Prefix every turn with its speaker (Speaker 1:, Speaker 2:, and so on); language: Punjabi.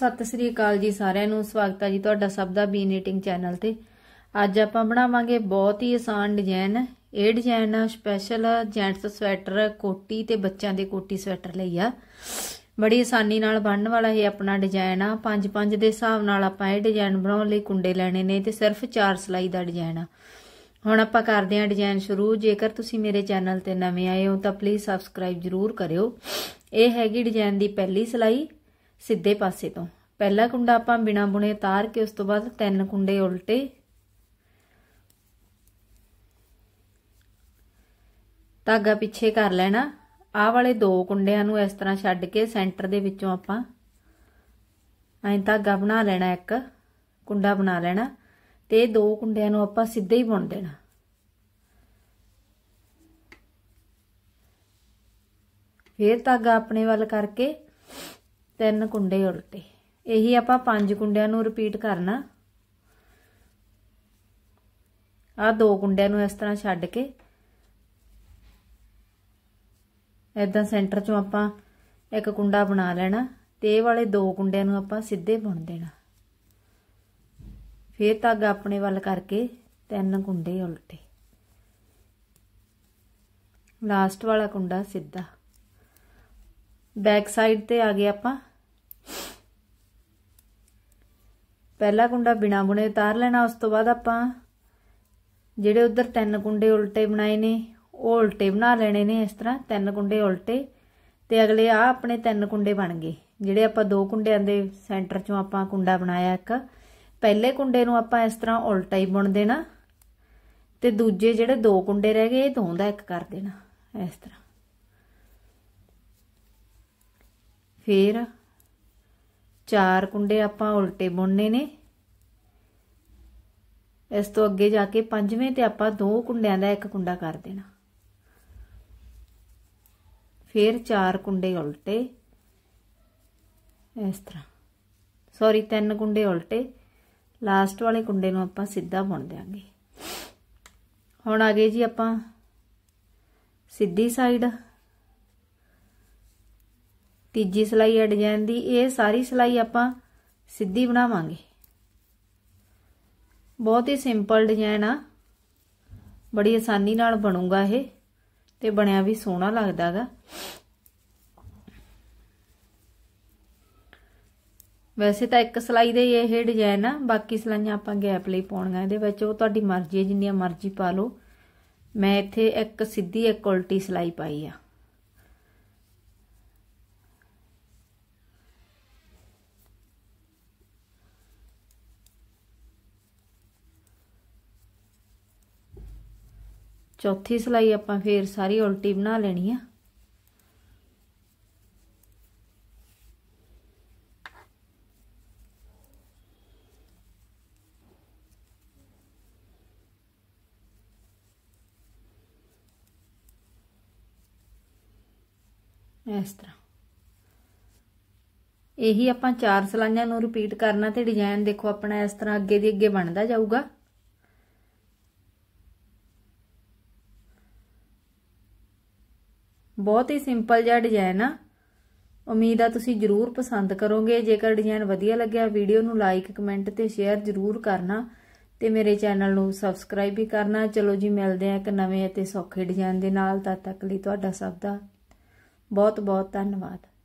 Speaker 1: ਸਤਿ ਸ੍ਰੀ ਅਕਾਲ ਜੀ ਸਾਰਿਆਂ ਨੂੰ ਸਵਾਗਤ ਹੈ ਜੀ ਤੁਹਾਡਾ ਸਭ ਦਾ ਬੀ ਨੀਟਿੰਗ ਚੈਨਲ ਤੇ ਅੱਜ ਆਪਾਂ ਬਣਾਵਾਂਗੇ ਬਹੁਤ ਹੀ ਆਸਾਨ ਡਿਜ਼ਾਈਨ ਇਹ ਡਿਜ਼ਾਈਨ ਸਪੈਸ਼ਲ ਜੈਂਟਸ ਸਵੈਟਰ ਕੋਟੀ ਤੇ ਬੱਚਿਆਂ ਦੇ ਕੋਟੀ ਸਵੈਟਰ ਲਈ ਆ ਬੜੀ ਆਸਾਨੀ ਨਾਲ ਬਣਨ ਵਾਲਾ ਇਹ ਆਪਣਾ ਡਿਜ਼ਾਈਨ ਆ ਪੰਜ ਪੰਜ ਦੇ ਹਿਸਾਬ ਨਾਲ ਆਪਾਂ ਇਹ ਡਿਜ਼ਾਈਨ ਬਣਾਉਣ ਲਈ ਕੁੰਡੇ ਲੈਣੇ ਨੇ ਤੇ ਸਿਰਫ 4 ਸਲਾਈ ਦਾ ਡਿਜ਼ਾਈਨ ਆ ਹੁਣ ਆਪਾਂ ਕਰਦੇ ਆ ਡਿਜ਼ਾਈਨ ਸ਼ੁਰੂ ਜੇਕਰ ਤੁਸੀਂ ਮੇਰੇ ਚੈਨਲ ਤੇ ਨਵੇਂ ਆਏ ਹੋ ਤਾਂ ਪਲੀਜ਼ ਸਬਸਕ੍ਰਾਈਬ ਜਰੂਰ ਕਰਿਓ ਇਹ ਹੈਗੀ ਡਿਜ਼ਾਈਨ ਦੀ ਪਹਿਲੀ ਸਲਾਈ ਸਿੱਧੇ ਪਾਸੇ ਤੋਂ ਪਹਿਲਾ ਕੁੰਡਾ ਆਪਾਂ ਬਿਨਾ ਬੁਣੇ ਤਾਰ ਕੇ ਉਸ ਤੋਂ ਬਾਅਦ ਤਿੰਨ ਕੁੰਡੇ ਉਲਟੇ ਧਾਗਾ ਪਿੱਛੇ ਕਰ ਲੈਣਾ ਆਹ ਵਾਲੇ ਦੋ ਕੁੰਡਿਆਂ ਨੂੰ ਇਸ ਤਰ੍ਹਾਂ ਛੱਡ ਕੇ ਸੈਂਟਰ ਦੇ ਵਿੱਚੋਂ ਆਪਾਂ ਐਂ ਧਾਗਾ ਬਣਾ ਲੈਣਾ ਇੱਕ ਕੁੰਡਾ ਬਣਾ ਲੈਣਾ ਤੇ ਦੋ ਕੁੰਡਿਆਂ ਨੂੰ ਆਪਾਂ ਸਿੱਧੇ ਹੀ ਬੁਣ ਦੇਣਾ ਫੇਰ ਧਾਗਾ ਆਪਣੇ ਵੱਲ ਕਰਕੇ ਤਿੰਨ ਕੁੰਡੇ ਉਲਟੇ ਇਹੀ ਆਪਾਂ ਪੰਜ ਕੁੰਡਿਆਂ ਨੂੰ ਰਿਪੀਟ ਕਰਨਾ ਆ ਦੋ ਕੁੰਡਿਆਂ ਨੂੰ ਇਸ ਤਰ੍ਹਾਂ ਛੱਡ ਕੇ ਇਦਾਂ ਸੈਂਟਰ ਚੋਂ ਆਪਾਂ ਇੱਕ ਕੁੰਡਾ ਬਣਾ ਲੈਣਾ ਤੇ ਇਹ ਵਾਲੇ ਦੋ ਕੁੰਡਿਆਂ ਨੂੰ ਆਪਾਂ ਸਿੱਧੇ ਬੁਣ ਦੇਣਾ ਫੇਰ ਤੱਕ ਆਪਣੇ ਵੱਲ ਕਰਕੇ ਤਿੰਨ ਕੁੰਡੇ ਉਲਟੇ ਲਾਸਟ ਵਾਲਾ ਕੁੰਡਾ ਸਿੱਧਾ ਬੈਕ ਸਾਈਡ ਤੇ ਆ ਗਏ ਆਪਾਂ ਪਹਿਲਾ ਕੁੰਡਾ ਬਿਨਾ ਬੁਣੇ ਉਤਾਰ ਲੈਣਾ ਉਸ ਤੋਂ ਬਾਅਦ ਆਪਾਂ ਜਿਹੜੇ ਉਧਰ ਤਿੰਨ ਕੁੰਡੇ ਉਲਟੇ ਬਣਾਏ ਨੇ ਉਹ ਉਲਟੇ ਬਣਾ ਲੈਣੇ ਨੇ ਇਸ ਤਰ੍ਹਾਂ ਤਿੰਨ ਕੁੰਡੇ ਉਲਟੇ ਤੇ ਅਗਲੇ ਆ ਆਪਣੇ ਤਿੰਨ ਕੁੰਡੇ ਬਣ ਗਏ ਜਿਹੜੇ ਆਪਾਂ ਦੋ ਕੁੰਡਿਆਂ ਦੇ ਸੈਂਟਰ ਚੋਂ ਆਪਾਂ ਕੁੰਡਾ ਬਣਾਇਆ ਇੱਕ ਪਹਿਲੇ ਕੁੰਡੇ ਨੂੰ ਆਪਾਂ ਇਸ ਤਰ੍ਹਾਂ ਉਲਟਾ ਹੀ ਬੁਣ ਦੇਣਾ ਤੇ ਦੂਜੇ ਜਿਹੜੇ ਦੋ ਕੁੰਡੇ ਰਹਿ ਗਏ ਇਹ ਦੋ ਦਾ ਇੱਕ ਕਰ ਦੇਣਾ ਇਸ ਤਰ੍ਹਾਂ ਫਿਰ ਚਾਰ ਕੁੰਡੇ ਆਪਾਂ ਉਲਟੇ ਬੁਣਨੇ ਨੇ ਇਸ ਤੋਂ ਅੱਗੇ ਜਾ ਕੇ ਪੰਜਵੇਂ ਤੇ ਆਪਾਂ ਦੋ ਕੁੰਡਿਆਂ ਦਾ ਇੱਕ ਕੁੰਡਾ ਕਰ ਦੇਣਾ ਫਿਰ ਚਾਰ ਕੁੰਡੇ ਉਲਟੇ ਇਸ ਤਰ੍ਹਾਂ ਸੌਰੀ ਤਿੰਨ ਕੁੰਡੇ ਉਲਟੇ ਲਾਸਟ ਵਾਲੇ ਕੁੰਡੇ ਨੂੰ ਆਪਾਂ ਸਿੱਧਾ ਬੁਣ ਦਿਆਂਗੇ ਹੁਣ ਆ ਗਏ ਜੀ ਆਪਾਂ ਸਿੱਧੀ ਸਾਈਡ ਤੀਜੀ ਸਲਾਈ ਹੈ ਡਿਜ਼ਾਈਨ ਦੀ ਇਹ ਸਾਰੀ ਸਲਾਈ ਆਪਾਂ ਸਿੱਧੀ ਬਣਾਵਾਂਗੇ ਬਹੁਤ ਹੀ ਸਿੰਪਲ ਡਿਜ਼ਾਈਨ ਆ ਬੜੀ ਆਸਾਨੀ ਨਾਲ ਬਣੂਗਾ ਇਹ ਤੇ ਬਣਿਆ ਵੀ ਸੋਹਣਾ ਲੱਗਦਾਗਾ ਵੈਸੇ ਤਾਂ ਇੱਕ ਸਲਾਈ ਦੇ ਇਹ ਡਿਜ਼ਾਈਨ ਆ ਬਾਕੀ ਸਲਾਈਆਂ ਆਪਾਂ ਗੈਪ ਲਈ ਪਾਉਣੀਆਂ ਇਹਦੇ ਵਿੱਚ ਉਹ ਤੁਹਾਡੀ ਮਰਜ਼ੀ ਹੈ ਜਿੰਨੀਆਂ ਮਰਜ਼ੀ ਪਾ ਲਓ ਮੈਂ ਇੱਥੇ ਇੱਕ ਸਿੱਧੀ ਇੱਕ ਉਲਟੀ ਸਲਾਈ ਪਾਈ ਆ ਚੌਥੀ ਸਲਾਈ ਆਪਾਂ ਫੇਰ ਸਾਰੀ ਉਲਟੀ ਬਣਾ ਲੈਣੀ ਆ ਇਸ ਤਰ੍ਹਾਂ ਇਹੀ ਆਪਾਂ ਚਾਰ ਸਲਾਈਆਂ ਨੂੰ ਰਿਪੀਟ ਕਰਨਾ ਤੇ ਡਿਜ਼ਾਈਨ ਦੇਖੋ ਆਪਣਾ ਇਸ ਤਰ੍ਹਾਂ ਅੱਗੇ ਦੀ ਅੱਗੇ ਬਣਦਾ ਜਾਊਗਾ ਬਹੁਤ ਹੀ ਸਿੰਪਲ ਜਿਹਾ ਡਿਜ਼ਾਈਨ ਆ ਉਮੀਦ ਆ ਤੁਸੀਂ ਜਰੂਰ ਪਸੰਦ ਕਰੋਗੇ ਜੇਕਰ ਡਿਜ਼ਾਈਨ ਵਧੀਆ ਲੱਗਿਆ ਵੀਡੀਓ ਨੂੰ ਲਾਈਕ ਕਮੈਂਟ ਤੇ ਸ਼ੇਅਰ ਜਰੂਰ ਕਰਨਾ ਤੇ ਮੇਰੇ ਚੈਨਲ ਨੂੰ ਸਬਸਕ੍ਰਾਈਬ ਵੀ ਕਰਨਾ ਚਲੋ ਜੀ ਮਿਲਦੇ ਆ ਇੱਕ ਨਵੇਂ ਅਤੇ ਸੌਖੇ ਡਿਜ਼ਾਈਨ ਦੇ ਨਾਲ ਤਦ ਤੱਕ ਲਈ ਤੁਹਾਡਾ ਸਭ ਦਾ ਬਹੁਤ ਬਹੁਤ ਧੰਨਵਾਦ